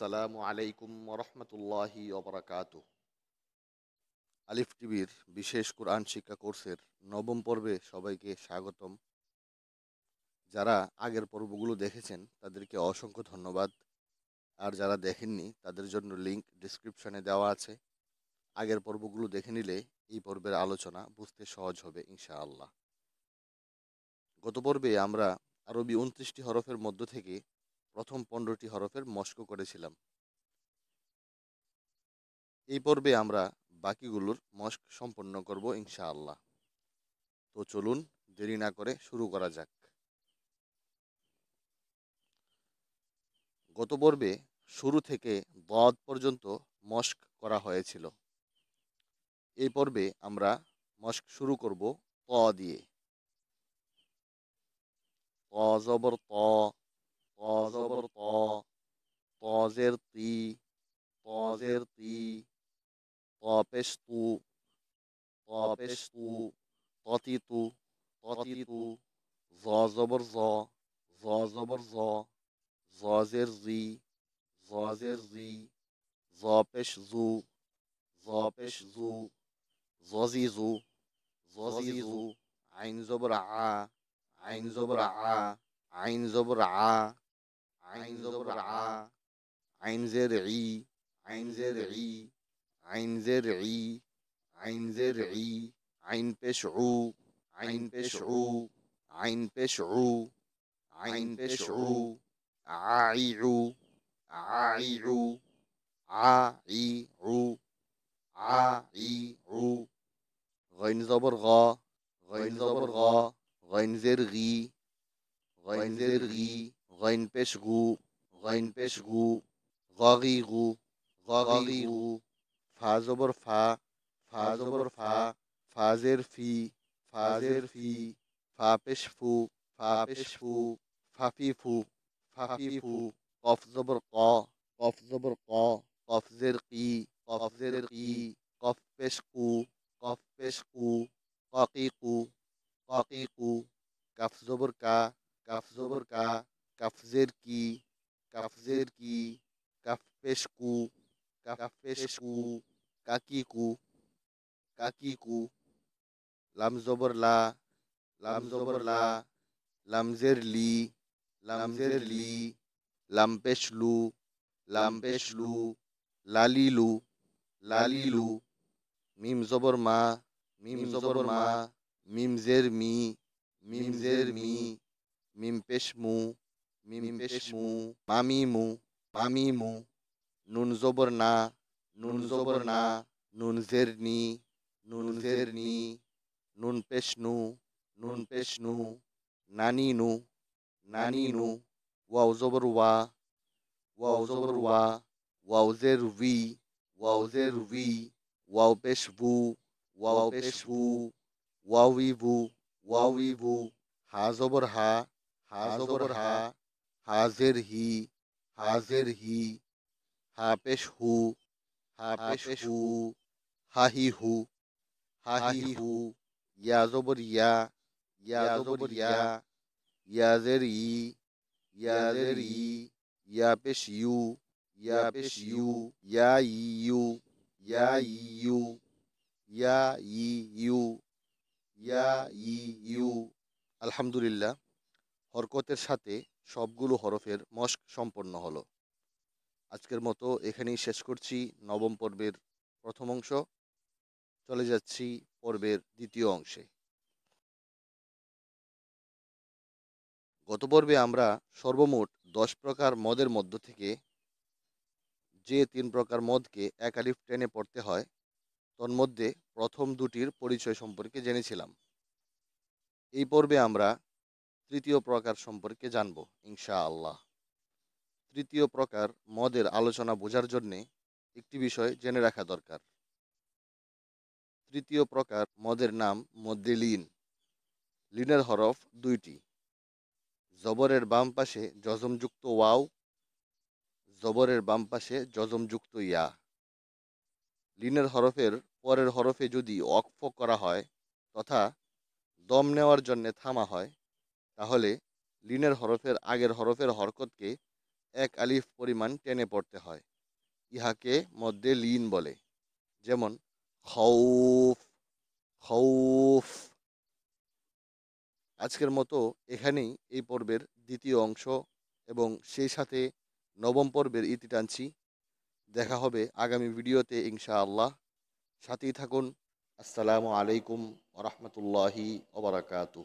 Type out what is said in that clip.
আসসালামু আলাইকুম রহমতুল্লাহি অবরাকাত আলিফ টিভির বিশেষ কোরআন শিক্ষা কোর্সের নবম পর্বে সবাইকে স্বাগতম যারা আগের পর্বগুলো দেখেছেন তাদেরকে অসংখ্য ধন্যবাদ আর যারা দেখেননি তাদের জন্য লিংক ডিসক্রিপশনে দেওয়া আছে আগের পর্বগুলো দেখে নিলে এই পর্বের আলোচনা বুঝতে সহজ হবে ইনশাআল্লাহ গত পর্বে আমরা আরবি উনত্রিশটি হরফের মধ্য থেকে প্রথম পনেরোটি হরফের মস্ক করেছিলাম এই পর্বে আমরা বাকিগুলোর মস্ক সম্পন্ন করব ইনশা আল্লাহ তো চলুন দেরি না করে শুরু করা যাক গত পর্বে শুরু থেকে বদ পর্যন্ত মস্ক করা হয়েছিল এই পর্বে আমরা মস্ক শুরু করব ত দিয়ে ত জবর ত ज़बर तो तोज़र ती तोज़र ती तोपेश तू तोपेश तू तोती तू तोती तू ज़ा ज़बर ज़ा ज़ा ज़बर ज़ा ज़ाज़र ज़ी ज़ाज़र ज़ी ज़ापेश ज़ू ज़ापेश ज़ू ज़ाज़ी ज़ू ज़ाज़ी ज़ू عين زبر ع عين زبر ع عين زبر ع عين زرعة عين زرعي عين زرعي عين زرعي عين زرعي عين بشعو عين بشعو عين بشعو عين بشعو عايعو عايعو عايعو عايعو غين زبرغا غين زبرغا غين زرغي غين زرغي غین پیش گو غین گو غاغی گو غاغی گو فازوبر فا فازوبر فا فازر فی فازر فی فا پیش فو فا پیش فو فافی فو فافی فو قاف زبر قا قاف زبر قا قاف زر قی قاف زر قاف پیش قو قاف پیش کو قاقی قو قاقی زبر کا قاف زبر کا কাফজের কি কাফজের কি কাফপেশকু কাফপেশকু কাকিকু কাকিকু লাম জবর লা লাম জবর লা লামজের লি লামজের লি লাম্পেশলু লাম্পেশলু লালিলু লালিলু মিম জবর মা মিম জবর মা মিমজের মি মিমজের মি মিম পেশমু মিম পেশ মু মামি মু নুন জবর না নুন জবর নুন জের নুন জের নুন পেশ নু নুন পেশ নু নানি নু নানি নু ওয়াও জবর ওয়া ওয়াও জবর ওয়া ওয়াও জের ভি ওয়াও জের ভি ওয়াও পেশ ভু ওয়াও পেশ ওয়াও ভু ওয়াও ভু হা জবর হা হা জবর হা हाजिर ही हाजिर ही हापेश हु हापेश हु हाही हु हाही हु याजोबर या याजोबर या याजर ई याजर ई या यू या यू या ई यू या ई यू या ई यू या ई यू अल्हम्दुलिल्लाह হরকতের সাথে সবগুলো হরফের মস্ক সম্পন্ন হলো আজকের মতো এখানেই শেষ করছি নবম পর্বের প্রথম অংশ চলে যাচ্ছি পর্বের দ্বিতীয় অংশে গত পর্বে আমরা সর্বমোট দশ প্রকার মদের মধ্য থেকে যে তিন প্রকার মদকে এক টেনে পড়তে হয় তন্মধ্যে প্রথম দুটির পরিচয় সম্পর্কে জেনেছিলাম এই পর্বে আমরা তৃতীয় প্রকার সম্পর্কে জানব ইনশা আল্লাহ তৃতীয় প্রকার মদের আলোচনা বোঝার জন্যে একটি বিষয় জেনে রাখা দরকার তৃতীয় প্রকার মদের নাম মদ্যে লিন লিনের হরফ দুইটি জবরের বাম পাশে যজমযুক্ত ওয়াও জবরের বাম পাশে যজমযুক্ত ইয়া লিনের হরফের পরের হরফে যদি অক্ফ করা হয় তথা দম নেওয়ার জন্যে থামা হয় তাহলে লিনের হরফের আগের হরফের হরকতকে এক আলিফ পরিমাণ টেনে পড়তে হয় ইহাকে মধ্যে লিন বলে যেমন খৌফ খৌফ আজকের মতো এখানেই এই পর্বের দ্বিতীয় অংশ এবং সেই সাথে নবম পর্বের ইতি টানছি দেখা হবে আগামী ভিডিওতে ইনশা আল্লাহ সাথেই থাকুন আসসালামু আলাইকুম ওরহমতুল্লাহি ওবরাকাতু